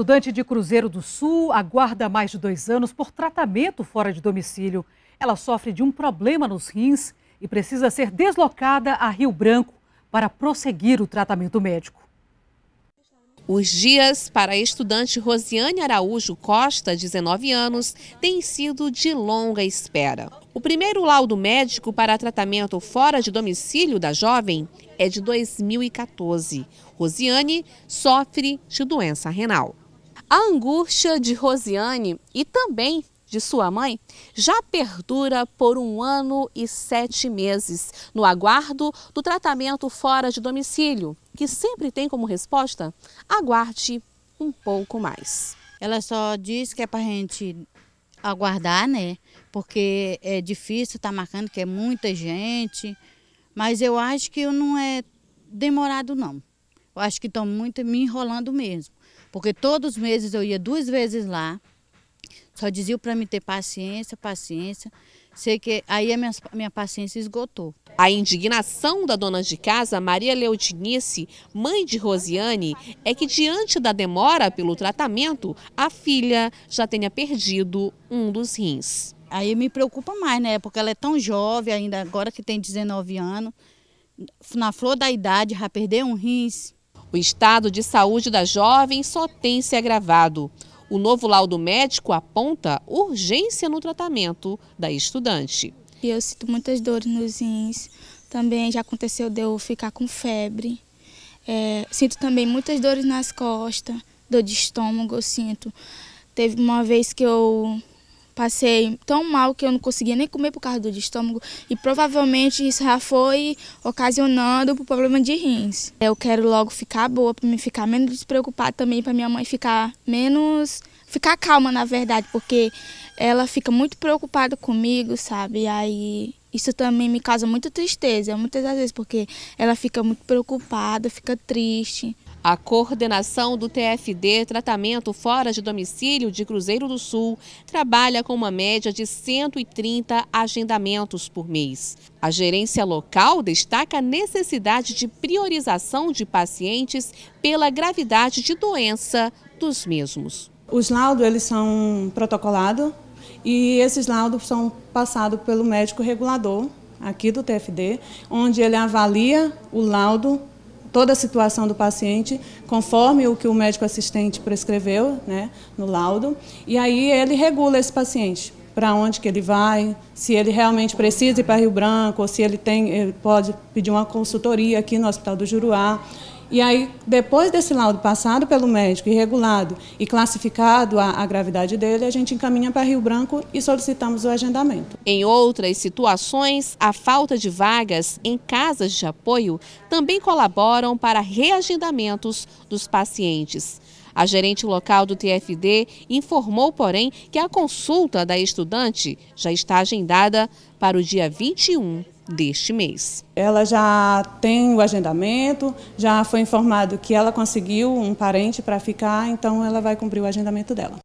Estudante de Cruzeiro do Sul aguarda mais de dois anos por tratamento fora de domicílio. Ela sofre de um problema nos rins e precisa ser deslocada a Rio Branco para prosseguir o tratamento médico. Os dias para a estudante Rosiane Araújo Costa, 19 anos, têm sido de longa espera. O primeiro laudo médico para tratamento fora de domicílio da jovem é de 2014. Rosiane sofre de doença renal. A angústia de Rosiane e também de sua mãe já perdura por um ano e sete meses, no aguardo do tratamento fora de domicílio, que sempre tem como resposta: aguarde um pouco mais. Ela só diz que é para a gente aguardar, né? Porque é difícil estar tá marcando, que é muita gente. Mas eu acho que não é demorado, não. Eu acho que estão muito me enrolando mesmo. Porque todos os meses eu ia duas vezes lá, só diziam para me ter paciência, paciência. Sei que aí a minha, minha paciência esgotou. A indignação da dona de casa, Maria Leutinice, mãe de Rosiane, é que diante da demora pelo tratamento, a filha já tenha perdido um dos rins. Aí me preocupa mais, né? Porque ela é tão jovem ainda, agora que tem 19 anos, na flor da idade, já perder um rins, o estado de saúde da jovem só tem se agravado. O novo laudo médico aponta urgência no tratamento da estudante. Eu sinto muitas dores nos rins. Também já aconteceu de eu ficar com febre. É, sinto também muitas dores nas costas, dor de estômago eu sinto. Teve uma vez que eu Passei tão mal que eu não conseguia nem comer por causa do estômago e provavelmente isso já foi ocasionando o problema de rins. Eu quero logo ficar boa para me ficar menos despreocupada também, para minha mãe ficar menos ficar calma, na verdade, porque ela fica muito preocupada comigo, sabe? Aí isso também me causa muita tristeza, muitas das vezes, porque ela fica muito preocupada, fica triste. A coordenação do TFD Tratamento Fora de Domicílio de Cruzeiro do Sul trabalha com uma média de 130 agendamentos por mês. A gerência local destaca a necessidade de priorização de pacientes pela gravidade de doença dos mesmos. Os laudos eles são protocolados e esses laudos são passados pelo médico regulador aqui do TFD, onde ele avalia o laudo toda a situação do paciente conforme o que o médico assistente prescreveu né, no laudo, e aí ele regula esse paciente para onde que ele vai, se ele realmente precisa ir para Rio Branco, ou se ele tem, ele pode pedir uma consultoria aqui no Hospital do Juruá. E aí, depois desse laudo passado pelo médico e regulado e classificado a, a, gravidade dele, a gente encaminha para Rio Branco e solicitamos o agendamento. Em outras situações, a falta de vagas em casas de apoio também colaboram para reagendamentos dos pacientes. A gerente local do TFD informou, porém, que a consulta da estudante já está agendada para o dia 21 deste mês. Ela já tem o agendamento, já foi informado que ela conseguiu um parente para ficar, então ela vai cumprir o agendamento dela.